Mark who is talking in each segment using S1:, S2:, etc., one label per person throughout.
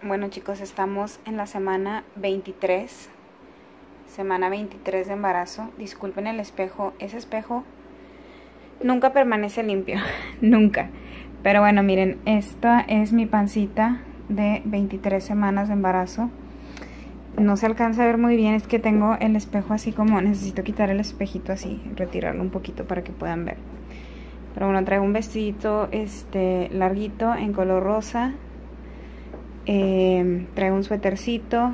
S1: Bueno chicos, estamos en la semana 23, semana 23 de embarazo. Disculpen el espejo, ese espejo nunca permanece limpio, nunca. Pero bueno, miren, esta es mi pancita de 23 semanas de embarazo. No se alcanza a ver muy bien, es que tengo el espejo así como, necesito quitar el espejito así, retirarlo un poquito para que puedan ver. Pero bueno, traigo un vestidito este, larguito en color rosa, eh, traigo un suétercito.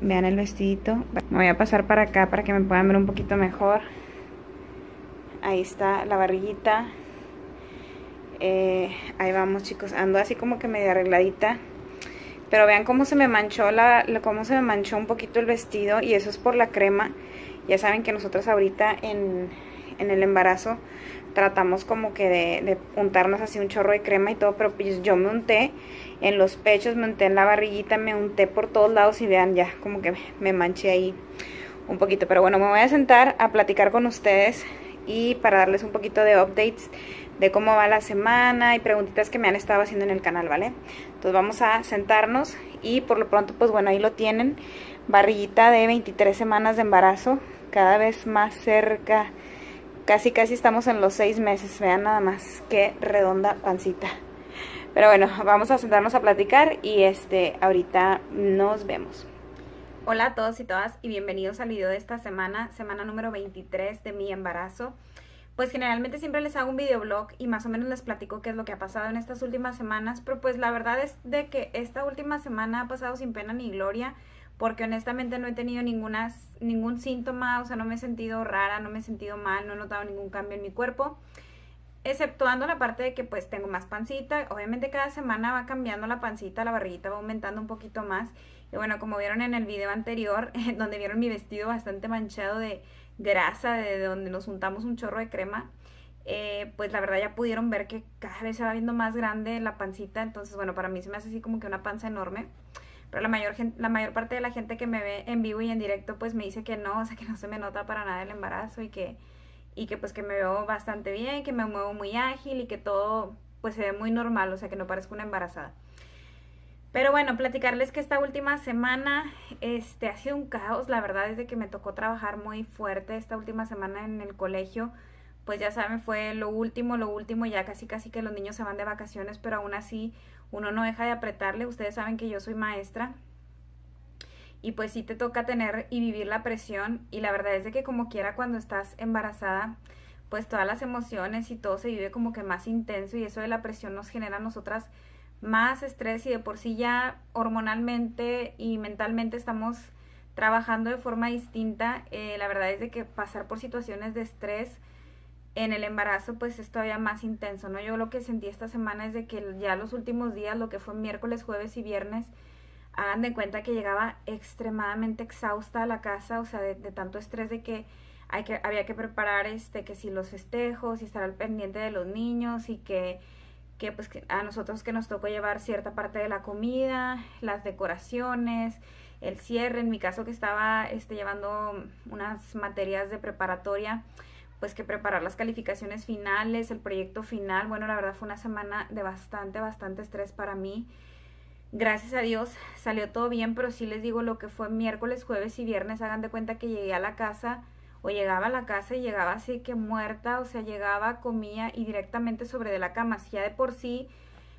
S1: Vean el vestidito. Me voy a pasar para acá para que me puedan ver un poquito mejor. Ahí está la barriguita. Eh, ahí vamos chicos. Ando así como que medio arregladita. Pero vean cómo se me manchó la, cómo se me manchó un poquito el vestido. Y eso es por la crema. Ya saben que nosotros ahorita en, en el embarazo tratamos como que de, untarnos así un chorro de crema y todo, pero pues yo me unté en los pechos, me unté en la barriguita, me unté por todos lados y vean ya como que me manché ahí un poquito. Pero bueno, me voy a sentar a platicar con ustedes y para darles un poquito de updates de cómo va la semana y preguntitas que me han estado haciendo en el canal, ¿vale? Entonces vamos a sentarnos y por lo pronto, pues bueno, ahí lo tienen. Barriguita de 23 semanas de embarazo, cada vez más cerca Casi, casi estamos en los seis meses. Vean nada más qué redonda pancita. Pero bueno, vamos a sentarnos a platicar y este, ahorita nos vemos. Hola a todos y todas y bienvenidos al video de esta semana, semana número 23 de mi embarazo. Pues generalmente siempre les hago un videoblog y más o menos les platico qué es lo que ha pasado en estas últimas semanas, pero pues la verdad es de que esta última semana ha pasado sin pena ni gloria porque honestamente no he tenido ninguna, ningún síntoma, o sea, no me he sentido rara, no me he sentido mal, no he notado ningún cambio en mi cuerpo, exceptuando la parte de que pues tengo más pancita, obviamente cada semana va cambiando la pancita, la barriguita va aumentando un poquito más, y bueno, como vieron en el video anterior, donde vieron mi vestido bastante manchado de grasa, de donde nos untamos un chorro de crema, eh, pues la verdad ya pudieron ver que cada vez se va viendo más grande la pancita, entonces bueno, para mí se me hace así como que una panza enorme pero la mayor, la mayor parte de la gente que me ve en vivo y en directo pues me dice que no, o sea, que no se me nota para nada el embarazo y que, y que pues que me veo bastante bien, que me muevo muy ágil y que todo pues se ve muy normal, o sea, que no parezco una embarazada. Pero bueno, platicarles que esta última semana este, ha sido un caos, la verdad es que me tocó trabajar muy fuerte esta última semana en el colegio, pues ya saben, fue lo último, lo último, ya casi casi que los niños se van de vacaciones, pero aún así uno no deja de apretarle, ustedes saben que yo soy maestra. Y pues sí te toca tener y vivir la presión y la verdad es de que como quiera cuando estás embarazada, pues todas las emociones y todo se vive como que más intenso y eso de la presión nos genera a nosotras más estrés y de por sí ya hormonalmente y mentalmente estamos trabajando de forma distinta. Eh, la verdad es de que pasar por situaciones de estrés, en el embarazo pues es todavía más intenso, ¿no? Yo lo que sentí esta semana es de que ya los últimos días, lo que fue miércoles, jueves y viernes, hagan de cuenta que llegaba extremadamente exhausta a la casa, o sea, de, tanto estrés de que, hay que había que preparar este, que si los festejos, y estar al pendiente de los niños y que, pues que a nosotros que nos tocó llevar cierta parte de la comida, las decoraciones, el cierre, en mi caso que estaba este, llevando unas materias de preparatoria, pues que preparar las calificaciones finales, el proyecto final. Bueno, la verdad fue una semana de bastante, bastante estrés para mí. Gracias a Dios salió todo bien, pero sí les digo lo que fue miércoles, jueves y viernes. Hagan de cuenta que llegué a la casa o llegaba a la casa y llegaba así que muerta, o sea, llegaba, comía y directamente sobre de la cama. Si ya de por sí,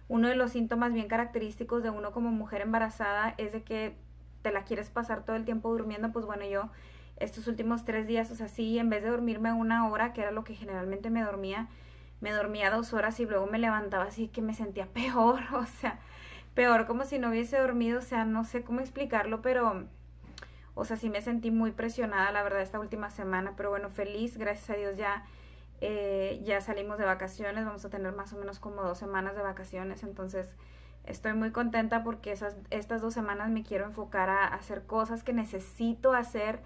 S1: uno de los síntomas bien característicos de uno como mujer embarazada es de que te la quieres pasar todo el tiempo durmiendo, pues bueno, yo estos últimos tres días, o sea, sí, en vez de dormirme una hora, que era lo que generalmente me dormía, me dormía dos horas y luego me levantaba así que me sentía peor, o sea, peor como si no hubiese dormido, o sea, no sé cómo explicarlo, pero, o sea, sí me sentí muy presionada, la verdad, esta última semana, pero bueno, feliz, gracias a Dios ya, eh, ya salimos de vacaciones, vamos a tener más o menos como dos semanas de vacaciones, entonces estoy muy contenta porque esas, estas dos semanas me quiero enfocar a hacer cosas que necesito hacer,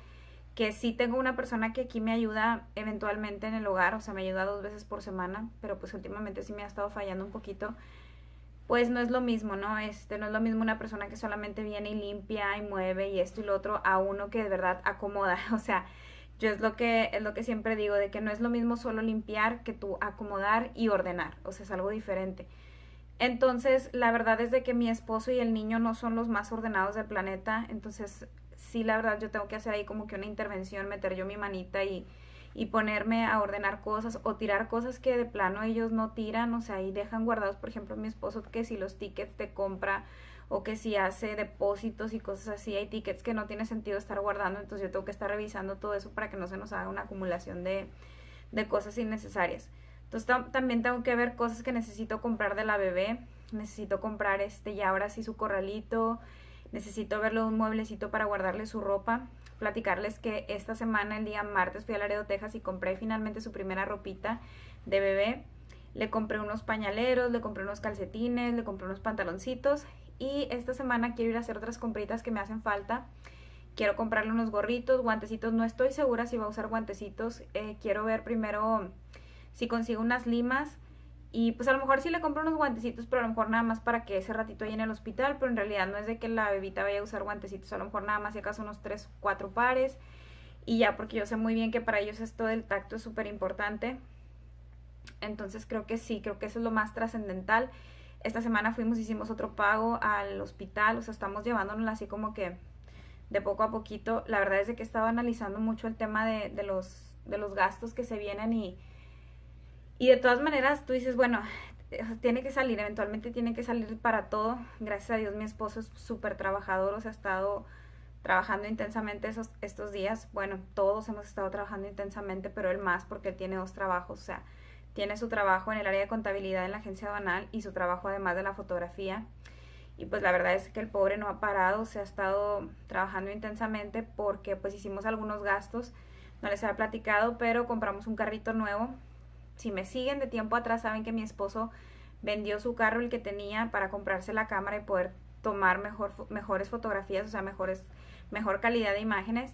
S1: que sí tengo una persona que aquí me ayuda eventualmente en el hogar, o sea, me ayuda dos veces por semana, pero pues últimamente sí me ha estado fallando un poquito. Pues no es lo mismo, ¿no? Este, no es lo mismo una persona que solamente viene y limpia y mueve y esto y lo otro a uno que de verdad acomoda, o sea, yo es lo que es lo que siempre digo de que no es lo mismo solo limpiar que tú acomodar y ordenar, o sea, es algo diferente. Entonces, la verdad es de que mi esposo y el niño no son los más ordenados del planeta, entonces sí, la verdad, yo tengo que hacer ahí como que una intervención, meter yo mi manita y, y ponerme a ordenar cosas o tirar cosas que de plano ellos no tiran, o sea, y dejan guardados, por ejemplo, mi esposo que si los tickets te compra o que si hace depósitos y cosas así, hay tickets que no tiene sentido estar guardando, entonces yo tengo que estar revisando todo eso para que no se nos haga una acumulación de, cosas innecesarias. Entonces también tengo que ver cosas que necesito comprar de la bebé, necesito comprar este ya ahora sí su corralito, necesito verle un mueblecito para guardarle su ropa. Platicarles que esta semana, el día martes, fui a Laredo, Texas y compré finalmente su primera ropita de bebé. Le compré unos pañaleros, le compré unos calcetines, le compré unos pantaloncitos y esta semana quiero ir a hacer otras compritas que me hacen falta. Quiero comprarle unos gorritos, guantecitos, no estoy segura si va a usar guantecitos. Eh, quiero ver primero si consigo unas limas y pues a lo mejor sí le compro unos guantecitos, pero a lo mejor nada más para que ese ratito ahí en el hospital, pero en realidad no es de que la bebita vaya a usar guantecitos, a lo mejor nada más si acaso unos 3, 4 pares. Y ya, porque yo sé muy bien que para ellos esto del tacto es súper importante. Entonces creo que sí, creo que eso es lo más trascendental. Esta semana fuimos, hicimos otro pago al hospital, o sea, estamos llevándonos así como que de poco a poquito. La verdad es de que he estado analizando mucho el tema de los, de los gastos que se vienen y y de todas maneras, tú dices, bueno, tiene que salir, eventualmente tiene que salir para todo. Gracias a Dios mi esposo es súper trabajador, o sea, ha estado trabajando intensamente esos, estos días. Bueno, todos hemos estado trabajando intensamente, pero él más porque tiene dos trabajos, o sea, tiene su trabajo en el área de contabilidad en la agencia banal y su trabajo además de la fotografía. Y pues la verdad es que el pobre no ha parado, se ha estado trabajando intensamente porque pues hicimos algunos gastos, no les había platicado, pero compramos un carrito nuevo si me siguen de tiempo atrás, saben que mi esposo vendió su carro, el que tenía, para comprarse la cámara y poder tomar mejor, mejores fotografías, o sea, mejores, mejor calidad de imágenes.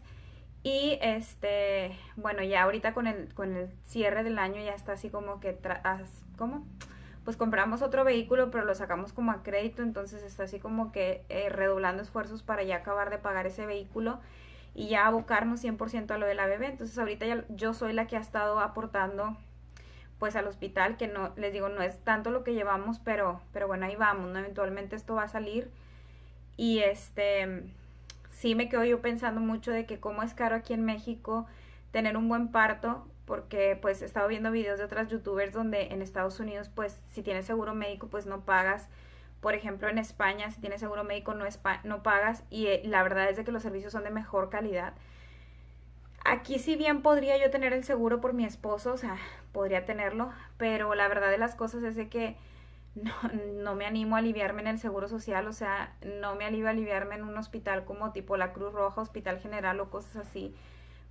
S1: Y este, bueno, ya ahorita con el, con el cierre del año ya está así como que, ¿cómo? Pues compramos otro vehículo, pero lo sacamos como a crédito, entonces está así como que eh, redoblando esfuerzos para ya acabar de pagar ese vehículo y ya abocarnos 100% a lo de la bebé. Entonces ahorita ya, yo soy la que ha estado aportando pues al hospital, que no, les digo, no es tanto lo que llevamos, pero, pero bueno, ahí vamos, ¿no? Eventualmente esto va a salir. Y este, sí me quedo yo pensando mucho de que cómo es caro aquí en México tener un buen parto, porque pues he estado viendo videos de otras youtubers donde en Estados Unidos, pues si tienes seguro médico, pues no pagas. Por ejemplo, en España, si tienes seguro médico, no, no pagas. Y eh, la verdad es de que los servicios son de mejor calidad. Aquí si bien podría yo tener el seguro por mi esposo, o sea, podría tenerlo, pero la verdad de las cosas es de que no, no me animo a aliviarme en el seguro social, o sea, no me alivio a aliviarme en un hospital como tipo la Cruz Roja, Hospital General o cosas así,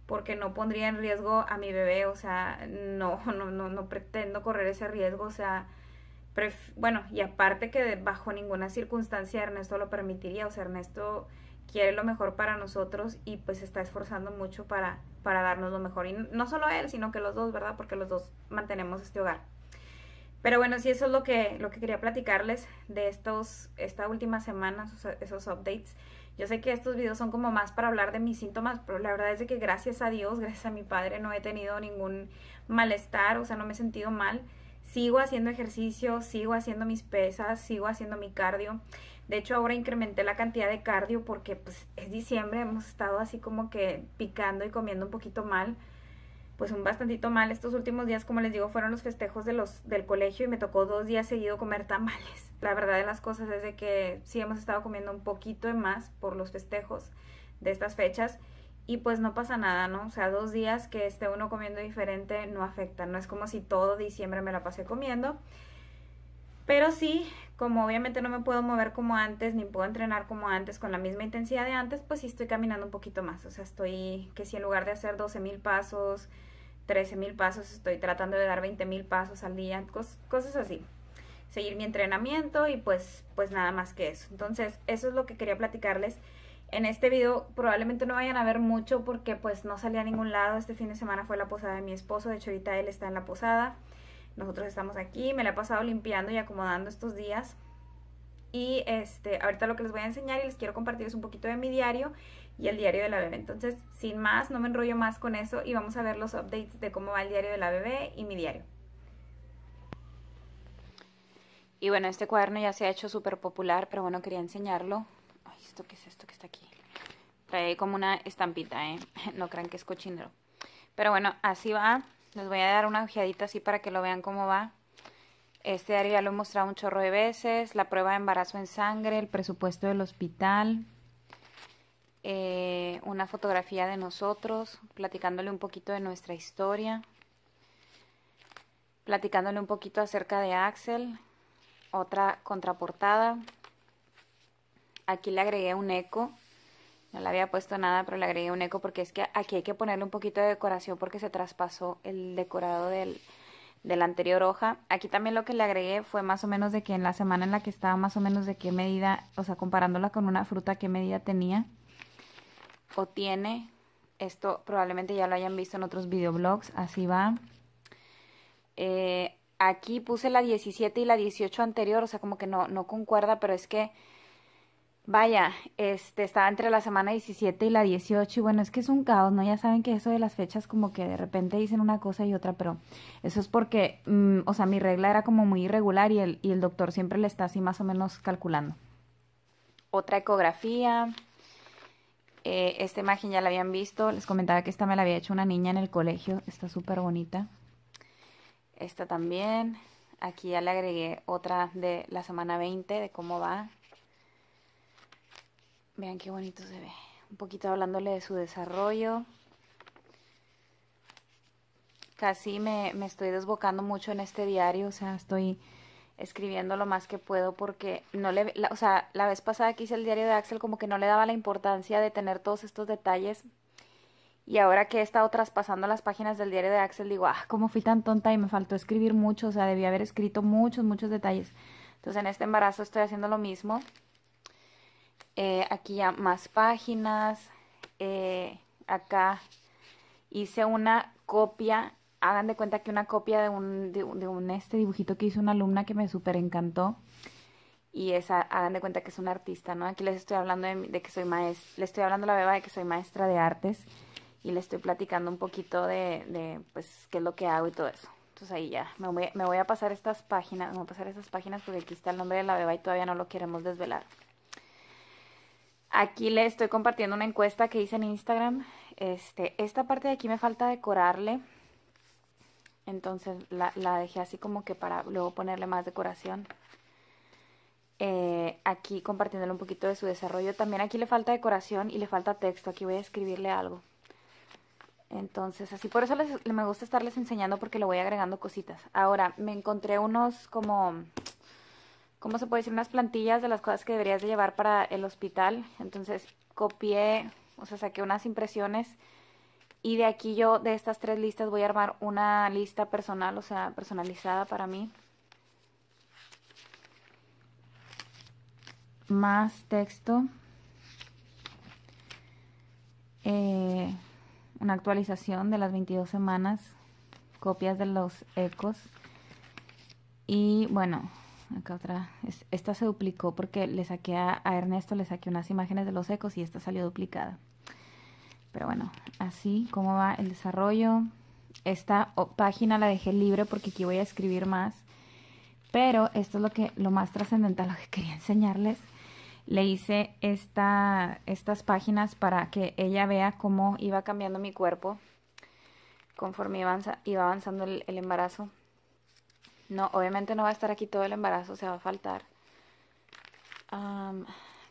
S1: porque no pondría en riesgo a mi bebé, o sea, no, no, no, no pretendo correr ese riesgo, o sea, bueno, y aparte que bajo ninguna circunstancia Ernesto lo permitiría, o sea, Ernesto quiere lo mejor para nosotros y pues está esforzando mucho para, para darnos lo mejor. Y no solo él, sino que los dos, ¿verdad? Porque los dos mantenemos este hogar. Pero bueno, sí, eso es lo que, lo que quería platicarles de estos, esta última semana, esos, updates. Yo sé que estos videos son como más para hablar de mis síntomas, pero la verdad es de que gracias a Dios, gracias a mi padre, no he tenido ningún malestar, o sea, no me he sentido mal. Sigo haciendo ejercicio, sigo haciendo mis pesas, sigo haciendo mi cardio. De hecho, ahora incrementé la cantidad de cardio porque pues, es diciembre, hemos estado así como que picando y comiendo un poquito mal. Pues un bastantito mal. Estos últimos días, como les digo, fueron los festejos de los, del colegio y me tocó dos días seguido comer tamales. La verdad de las cosas es de que sí hemos estado comiendo un poquito de más por los festejos de estas fechas y pues no pasa nada, ¿no? O sea, dos días que esté uno comiendo diferente no afecta, no es como si todo diciembre me la pasé comiendo. Pero sí, como obviamente no me puedo mover como antes, ni puedo entrenar como antes con la misma intensidad de antes, pues sí estoy caminando un poquito más. O sea, estoy que si en lugar de hacer 12 mil pasos, 13 mil pasos, estoy tratando de dar 20 mil pasos al día, cosas así. Seguir mi entrenamiento y pues, pues nada más que eso. Entonces, eso es lo que quería platicarles. En este video probablemente no vayan a ver mucho porque pues no salí a ningún lado. Este fin de semana fue la posada de mi esposo, de hecho ahorita él está en la posada. Nosotros estamos aquí, me la he pasado limpiando y acomodando estos días. Y este, ahorita lo que les voy a enseñar y les quiero compartir es un poquito de mi diario y el diario de la bebé. Entonces, sin más, no me enrollo más con eso y vamos a ver los updates de cómo va el diario de la bebé y mi diario. Y bueno, este cuaderno ya se ha hecho súper popular, pero bueno, quería enseñarlo. Ay, ¿esto qué es esto que está aquí? Trae como una estampita, ¿eh? No crean que es cochinero. Pero bueno, así va. Les voy a dar una ojeadita así para que lo vean cómo va. Este área lo he mostrado un chorro de veces. La prueba de embarazo en sangre, el presupuesto del hospital. Eh, una fotografía de nosotros, platicándole un poquito de nuestra historia. Platicándole un poquito acerca de Axel. Otra contraportada. Aquí le agregué un eco no le había puesto nada, pero le agregué un eco porque es que aquí hay que ponerle un poquito de decoración porque se traspasó el decorado de la anterior hoja. Aquí también lo que le agregué fue más o menos de que en la semana en la que estaba más o menos de qué medida, o sea, comparándola con una fruta, qué medida tenía o tiene. Esto probablemente ya lo hayan visto en otros videoblogs, así va. Eh, aquí puse la 17 y la 18 anterior, o sea, como que no, no concuerda, pero es que Vaya, este, estaba entre la semana 17 y la 18 y bueno, es que es un caos, ¿no? Ya saben que eso de las fechas como que de repente dicen una cosa y otra, pero eso es porque, mm, o sea, mi regla era como muy irregular y el, y el doctor siempre le está así más o menos calculando. Otra ecografía, eh, esta imagen ya la habían visto, les comentaba que esta me la había hecho una niña en el colegio, está súper bonita. Esta también, aquí ya le agregué otra de la semana 20 de cómo va, Vean qué bonito se ve. Un poquito hablándole de su desarrollo. Casi me, estoy desbocando mucho en este diario, o sea, estoy escribiendo lo más que puedo porque no le, o sea, la vez pasada que hice el diario de Axel como que no le daba la importancia de tener todos estos detalles y ahora que he estado traspasando las páginas del diario de Axel digo, ah, cómo fui tan tonta y me faltó escribir mucho, o sea, debía haber escrito muchos, muchos detalles. Entonces en este embarazo estoy haciendo lo mismo. Eh, aquí ya más páginas. Eh, acá hice una copia. Hagan de cuenta que una copia de un, de, un este dibujito que hizo una alumna que me súper encantó. Y esa, hagan de cuenta que es una artista, ¿no? Aquí les estoy hablando de, que soy maestra. Le estoy hablando a la beba de que soy maestra de artes. Y le estoy platicando un poquito de, pues, qué es lo que hago y todo eso. Entonces ahí ya, me voy, me voy, a pasar estas páginas, me voy a pasar estas páginas porque aquí está el nombre de la beba y todavía no lo queremos desvelar. Aquí le estoy compartiendo una encuesta que hice en Instagram. Este, esta parte de aquí me falta decorarle. Entonces la, dejé así como que para luego ponerle más decoración. Eh, aquí compartiéndole un poquito de su desarrollo. También aquí le falta decoración y le falta texto. Aquí voy a escribirle algo. Entonces, así por eso me gusta estarles enseñando porque le voy agregando cositas. Ahora, me encontré unos como ¿cómo se puede decir? Unas plantillas de las cosas que deberías de llevar para el hospital. Entonces copié, o sea, saqué unas impresiones y de aquí yo, de estas tres listas, voy a armar una lista personal, o sea, personalizada para mí. Más texto. Eh, una actualización de las 22 semanas. Copias de los ecos. Y bueno, acá otra, esta se duplicó porque le saqué a, Ernesto, le saqué unas imágenes de los ecos y esta salió duplicada. Pero bueno, así como va el desarrollo. Esta página la dejé libre porque aquí voy a escribir más. Pero esto es lo, que, lo más trascendental, lo que quería enseñarles le hice esta, estas páginas para que ella vea cómo iba cambiando mi cuerpo conforme iba, avanzando el embarazo. No, obviamente no va a estar aquí todo el embarazo, se va a faltar.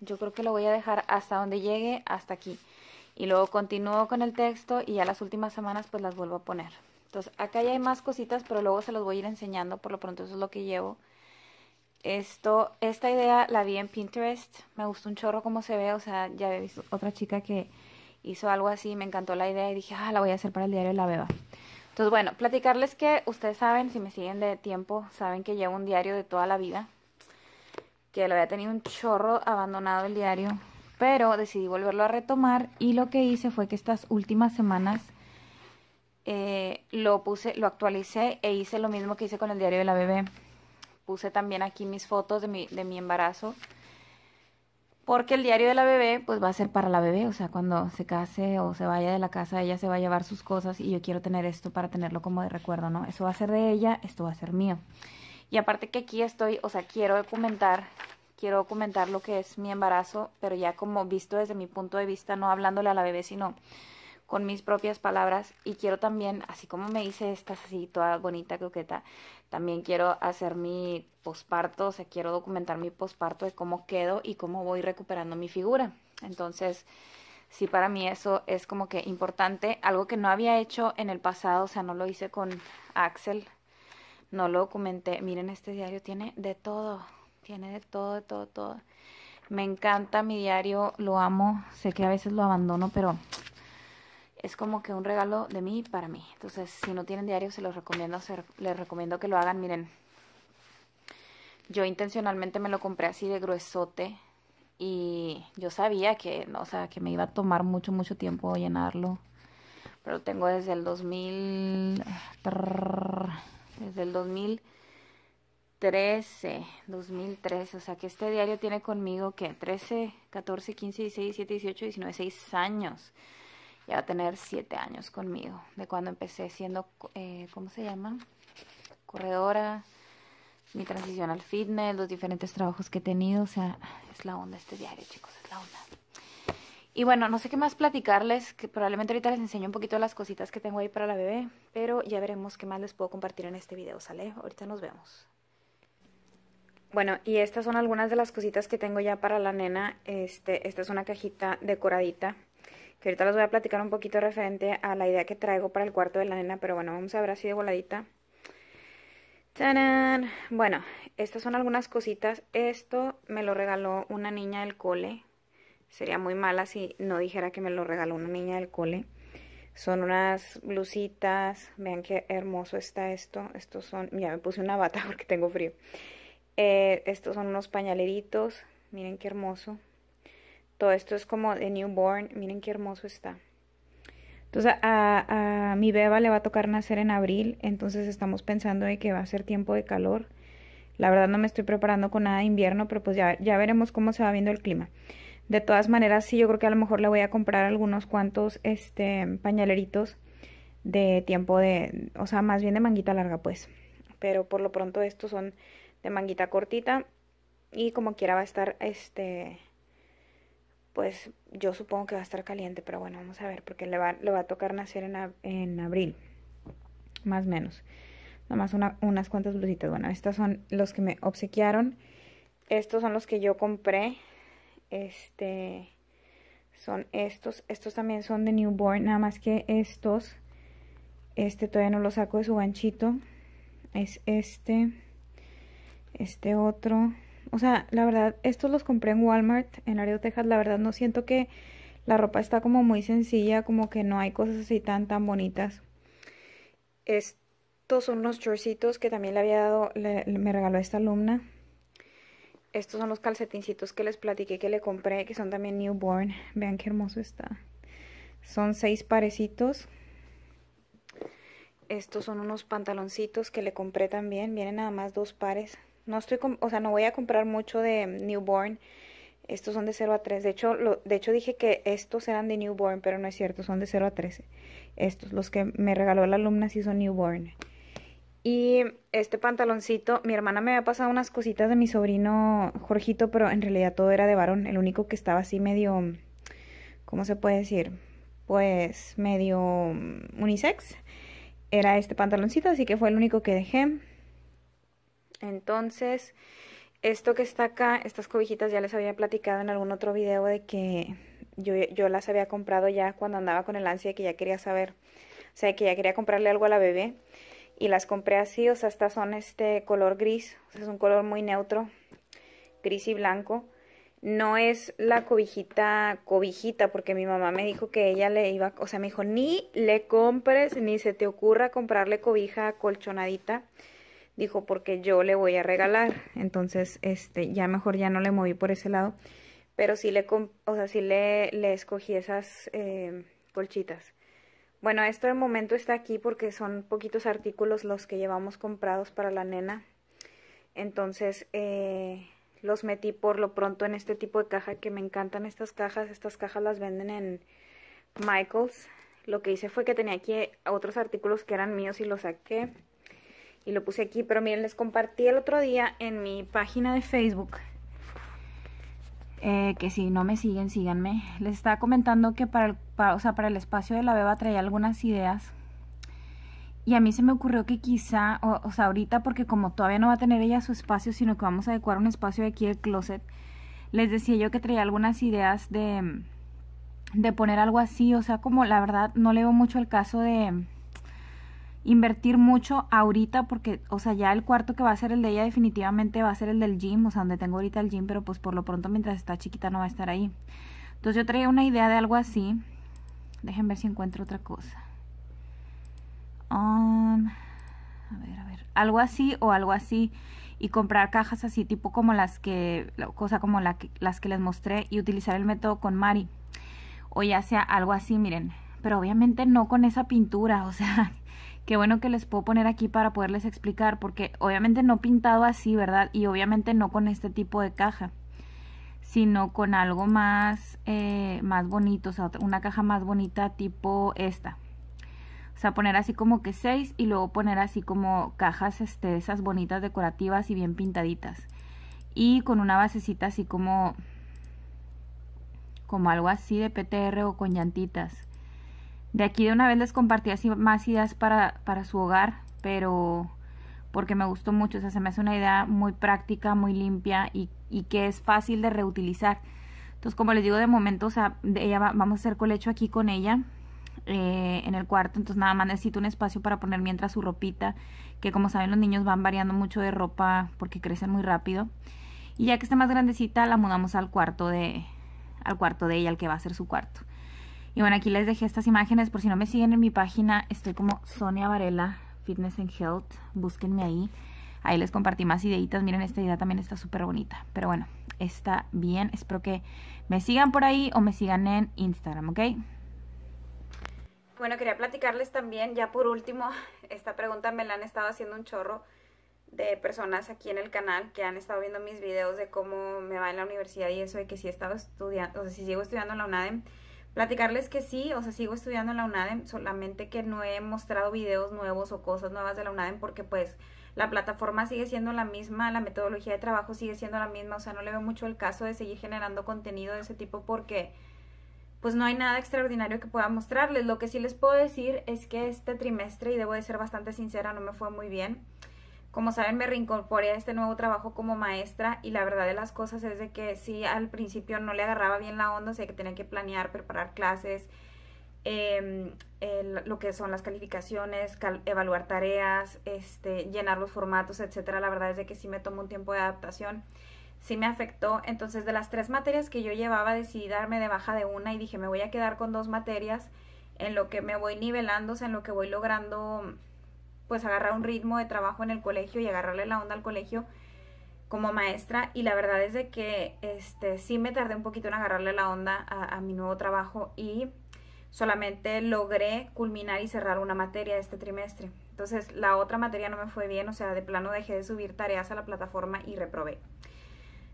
S1: yo creo que lo voy a dejar hasta donde llegue, hasta aquí. Y luego continúo con el texto y ya las últimas semanas pues las vuelvo a poner. Entonces acá ya hay más cositas, pero luego se los voy a ir enseñando, por lo pronto eso es lo que llevo. Esto, esta idea la vi en Pinterest, me gustó un chorro como se ve, o sea, ya he visto otra chica que hizo algo así, me encantó la idea y dije, ah, la voy a hacer para el diario de la beba. Entonces, bueno, platicarles que ustedes saben, si me siguen de tiempo, saben que llevo un diario de toda la vida, que lo había tenido un chorro abandonado el diario, pero decidí volverlo a retomar y lo que hice fue que estas últimas semanas eh, lo puse, lo actualicé e hice lo mismo que hice con el diario de la bebé. Puse también aquí mis fotos de mi, de mi embarazo porque el diario de la bebé pues va a ser para la bebé, o sea, cuando se case o se vaya de la casa, ella se va a llevar sus cosas y yo quiero tener esto para tenerlo como de recuerdo, ¿no? Eso va a ser de ella, esto va a ser mío. Y aparte que aquí estoy, o sea, quiero documentar, quiero documentar lo que es mi embarazo, pero ya como visto desde mi punto de vista, no hablándole a la bebé, sino con mis propias palabras y quiero también, así como me hice esta así toda bonita, coqueta, también quiero hacer mi posparto, o sea, quiero documentar mi posparto de cómo quedo y cómo voy recuperando mi figura. Entonces, sí, para mí eso es como que importante, algo que no había hecho en el pasado, o sea, no lo hice con Axel, no lo documenté. Miren, este diario tiene de todo, tiene de todo, de todo, todo. Me encanta mi diario, lo amo, sé que a veces lo abandono, pero es como que un regalo de mí para mí. Entonces, si no tienen diario, se los recomiendo, hacer les recomiendo que lo hagan. Miren, yo intencionalmente me lo compré así de gruesote y yo sabía que, o sea, que me iba a tomar mucho, mucho tiempo llenarlo. Pero lo tengo desde el 2000, desde el 2013, 2013. O sea, que este diario tiene conmigo que 13, 14, 15, 16, 17, 18, 19, 6 años ya va a tener siete años conmigo, de cuando empecé siendo, eh, ¿cómo se llama? Corredora, mi transición al fitness, los diferentes trabajos que he tenido, o sea, es la onda este diario, chicos, es la onda. Y bueno, no sé qué más platicarles, que probablemente ahorita les enseño un poquito las cositas que tengo ahí para la bebé, pero ya veremos qué más les puedo compartir en este video, ¿sale? Ahorita nos vemos. Bueno, y estas son algunas de las cositas que tengo ya para la nena. Este, esta es una cajita decoradita ahorita les voy a platicar un poquito referente a la idea que traigo para el cuarto de la nena, pero bueno, vamos a ver así de voladita. Bueno, estas son algunas cositas. Esto me lo regaló una niña del cole. Sería muy mala si no dijera que me lo regaló una niña del cole. Son unas blusitas. Vean qué hermoso está esto. Estos son... ya me puse una bata porque tengo frío. Eh, estos son unos pañaleritos. Miren qué hermoso. Todo esto es como de newborn. Miren qué hermoso está. Entonces a, mi beba le va a tocar nacer en abril. Entonces estamos pensando de que va a ser tiempo de calor. La verdad no me estoy preparando con nada de invierno, pero pues ya, ya veremos cómo se va viendo el clima. De todas maneras, sí, yo creo que a lo mejor le voy a comprar algunos cuantos este, pañaleritos de tiempo de, o sea, más bien de manguita larga, pues. Pero por lo pronto estos son de manguita cortita y como quiera va a estar este pues yo supongo que va a estar caliente, pero bueno, vamos a ver, porque le va, va a tocar nacer en, abril, más o menos. Nada más unas cuantas blusitas. Bueno, estas son los que me obsequiaron. Estos son los que yo compré. Este son estos. Estos también son de newborn. Nada más que estos. Este todavía no lo saco de su ganchito. Es este. Este otro. O sea, la verdad, estos los compré en Walmart, en de Texas. La verdad, no siento que la ropa está como muy sencilla, como que no hay cosas así tan, tan bonitas. Estos son unos shortcitos que también le había dado, me regaló esta alumna. Estos son los calcetincitos que les platiqué que le compré, que son también newborn. Vean qué hermoso está. Son seis parecitos. Estos son unos pantaloncitos que le compré también. Vienen nada más dos pares. No estoy, o sea, no voy a comprar mucho de newborn. Estos son de 0 a 3. De hecho, de hecho dije que estos eran de newborn, pero no es cierto, son de 0 a 13. Estos, los que me regaló la alumna, sí son newborn. Y este pantaloncito, mi hermana me había pasado unas cositas de mi sobrino Jorgito, pero en realidad todo era de varón. El único que estaba así medio, ¿cómo se puede decir? Pues medio unisex. Era este pantaloncito, así que fue el único que dejé. Entonces, esto que está acá, estas cobijitas ya les había platicado en algún otro video de que yo, las había comprado ya cuando andaba con el ansia de que ya quería saber, o sea, que ya quería comprarle algo a la bebé. Y las compré así, o sea, estas son este color gris, o sea, es un color muy neutro, gris y blanco. No es la cobijita, cobijita, porque mi mamá me dijo que ella le iba, o sea, me dijo, ni le compres, ni se te ocurra comprarle cobija colchonadita dijo porque yo le voy a regalar entonces este ya mejor ya no le moví por ese lado pero sí le o sea sí le, le escogí esas eh, colchitas bueno esto de momento está aquí porque son poquitos artículos los que llevamos comprados para la nena entonces eh, los metí por lo pronto en este tipo de caja que me encantan estas cajas estas cajas las venden en Michaels lo que hice fue que tenía aquí otros artículos que eran míos y los saqué y lo puse aquí, pero miren, les compartí el otro día en mi página de Facebook, eh, que si no me siguen, síganme. Les estaba comentando que para el, para, el espacio de la beba traía algunas ideas y a mí se me ocurrió que quizá, o, sea, ahorita porque como todavía no va a tener ella su espacio, sino que vamos a adecuar un espacio de aquí el closet, les decía yo que traía algunas ideas de, de poner algo así, o sea, como la verdad no le veo mucho el caso de invertir mucho ahorita porque, o sea, ya el cuarto que va a ser el de ella definitivamente va a ser el del gym, o sea, donde tengo ahorita el gym, pero pues por lo pronto mientras está chiquita no va a estar ahí. Entonces yo traía una idea de algo así. Déjenme ver si encuentro otra cosa. Um, a ver, a ver. Algo así o algo así. Y comprar cajas así, tipo como las que, cosa como las que les mostré y utilizar el método con Mari. O ya sea algo así, miren. Pero obviamente no con esa pintura, o sea, Qué bueno que les puedo poner aquí para poderles explicar, porque obviamente no pintado así, ¿verdad? Y obviamente no con este tipo de caja, sino con algo más, eh, más bonito, o sea, una caja más bonita tipo esta. O sea, poner así como que seis y luego poner así como cajas, este, esas bonitas decorativas y bien pintaditas. Y con una basecita así como, como algo así de PTR o con llantitas de aquí de una vez les compartí así más ideas para, su hogar, pero porque me gustó mucho, o sea, se me hace una idea muy práctica, muy limpia y, que es fácil de reutilizar. Entonces, como les digo, de momento, o sea, ella vamos a hacer colecho aquí con ella eh, en el cuarto, entonces nada más necesito un espacio para poner mientras su ropita, que como saben los niños van variando mucho de ropa porque crecen muy rápido. Y ya que está más grandecita, la mudamos al cuarto de, al cuarto de ella, al que va a ser su cuarto. Y bueno, aquí les dejé estas imágenes. Por si no me siguen en mi página, estoy como Sonia Varela Fitness and Health. Búsquenme ahí. Ahí les compartí más ideitas. Miren, esta idea también está súper bonita. Pero bueno, está bien. Espero que me sigan por ahí o me sigan en Instagram, ¿ok? Bueno, quería platicarles también, ya por último, esta pregunta me la han estado haciendo un chorro de personas aquí en el canal que han estado viendo mis videos de cómo me va en la universidad y eso de que si he estado estudiando, o sea, si sigo estudiando en la UNADEM, platicarles que sí, o sea, sigo estudiando en la UNADEM, solamente que no he mostrado videos nuevos o cosas nuevas de la UNADEM porque pues la plataforma sigue siendo la misma, la metodología de trabajo sigue siendo la misma, o sea, no le veo mucho el caso de seguir generando contenido de ese tipo porque pues no hay nada extraordinario que pueda mostrarles. Lo que sí les puedo decir es que este trimestre, y debo de ser bastante sincera, no me fue muy bien. Como saben, me reincorporé a este nuevo trabajo como maestra y la verdad de las cosas es de que sí, al principio no le agarraba bien la onda, o sea que tenía que planear, preparar clases, em, lo que son las calificaciones, evaluar tareas, este, llenar los formatos, etcétera. La verdad es de que sí me tomó un tiempo de adaptación, sí me afectó. Entonces, de las tres materias que yo llevaba, decidí darme de baja de una y dije, me voy a quedar con dos materias en lo que me voy nivelando, o sea, en lo que voy logrando pues agarrar un ritmo de trabajo en el colegio y agarrarle la onda al colegio como maestra y la verdad es de que este, sí me tardé un poquito en agarrarle la onda a, mi nuevo trabajo y solamente logré culminar y cerrar una materia este trimestre. Entonces la otra materia no me fue bien, o sea, de plano dejé de subir tareas a la plataforma y reprobé.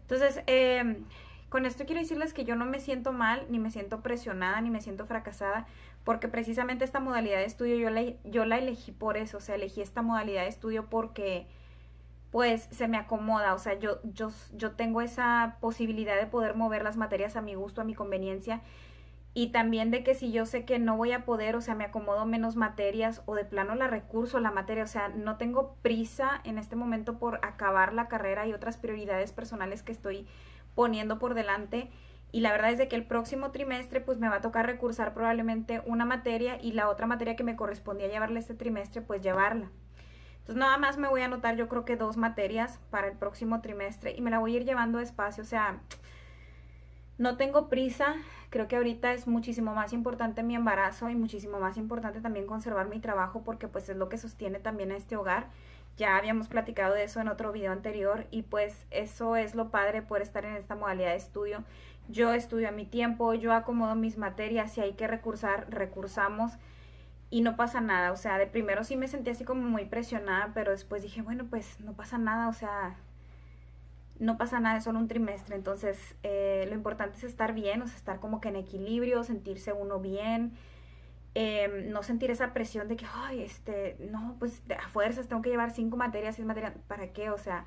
S1: Entonces, em, con esto quiero decirles que yo no me siento mal, ni me siento presionada, ni me siento fracasada porque precisamente esta modalidad de estudio yo la, yo la elegí por eso, o sea, elegí esta modalidad de estudio porque pues se me acomoda, o sea, yo, yo, yo tengo esa posibilidad de poder mover las materias a mi gusto, a mi conveniencia, y también de que si yo sé que no voy a poder, o sea, me acomodo menos materias o de plano la recurso, la materia, o sea, no tengo prisa en este momento por acabar la carrera y otras prioridades personales que estoy poniendo por delante y la verdad es de que el próximo trimestre pues me va a tocar recursar probablemente una materia y la otra materia que me correspondía llevarle este trimestre pues llevarla. Entonces nada más me voy a anotar yo creo que dos materias para el próximo trimestre y me la voy a ir llevando despacio, o sea, no tengo prisa, creo que ahorita es muchísimo más importante mi embarazo y muchísimo más importante también conservar mi trabajo porque pues es lo que sostiene también a este hogar. Ya habíamos platicado de eso en otro video anterior y pues eso es lo padre poder estar en esta modalidad de estudio yo estudio a mi tiempo, yo acomodo mis materias, si hay que recursar, recursamos y no pasa nada. O sea, de primero sí me sentí así como muy presionada, pero después dije, bueno, pues no pasa nada, o sea, no pasa nada, es solo un trimestre. Entonces, eh, lo importante es estar bien, o sea, estar como que en equilibrio, sentirse uno bien. Em, no sentir esa presión de que, ay, este, no, pues a fuerzas tengo que llevar cinco materias, seis materias, ¿para qué? O sea,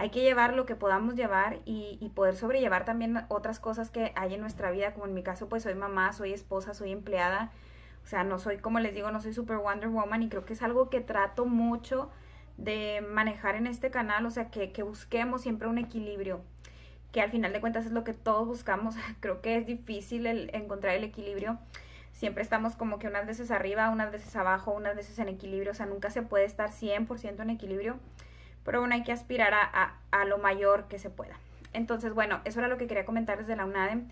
S1: hay que llevar lo que podamos llevar y, poder sobrellevar también otras cosas que hay en nuestra vida, como en mi caso, pues soy mamá, soy esposa, soy empleada, o sea, no soy, como les digo, no soy super Wonder Woman y creo que es algo que trato mucho de manejar en este canal, o sea, que, busquemos siempre un equilibrio, que al final de cuentas es lo que todos buscamos, creo que es difícil encontrar el equilibrio, siempre estamos como que unas veces arriba, unas veces abajo, unas veces en equilibrio, o sea, nunca se puede estar 100% en equilibrio, pero bueno, hay que aspirar a, lo mayor que se pueda. Entonces, bueno, eso era lo que quería comentarles de la UNADEM.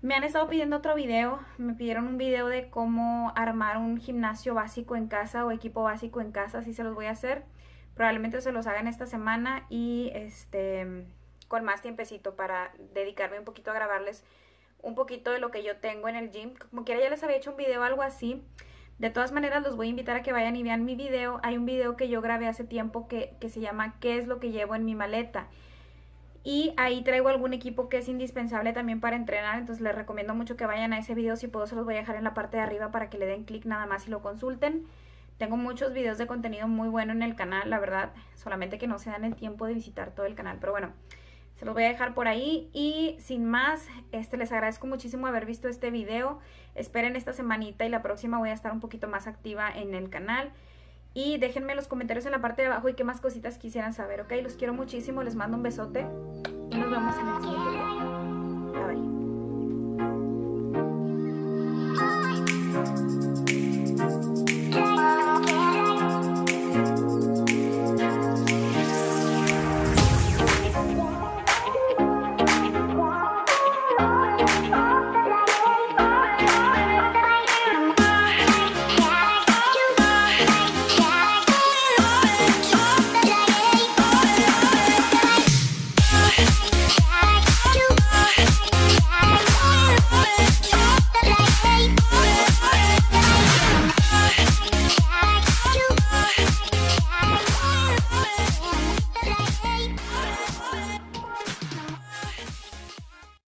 S1: Me han estado pidiendo otro video, me pidieron un video de cómo armar un gimnasio básico en casa o equipo básico en casa, así se los voy a hacer. Probablemente se los hagan esta semana y este con más tiempecito para dedicarme un poquito a grabarles un poquito de lo que yo tengo en el gym. Como quiera ya les había hecho un video algo así, de todas maneras, los voy a invitar a que vayan y vean mi video. Hay un video que yo grabé hace tiempo que, se llama ¿Qué es lo que llevo en mi maleta? Y ahí traigo algún equipo que es indispensable también para entrenar, entonces les recomiendo mucho que vayan a ese video, si puedo se los voy a dejar en la parte de arriba para que le den clic nada más y lo consulten. Tengo muchos videos de contenido muy bueno en el canal, la verdad, solamente que no se dan el tiempo de visitar todo el canal, pero bueno los voy a dejar por ahí y sin más, este, les agradezco muchísimo haber visto este video. Esperen esta semanita y la próxima voy a estar un poquito más activa en el canal. Y déjenme los comentarios en la parte de abajo y qué más cositas quisieran saber, ¿ok? Los quiero muchísimo, les mando un besote y nos vemos en el siguiente video. Bye.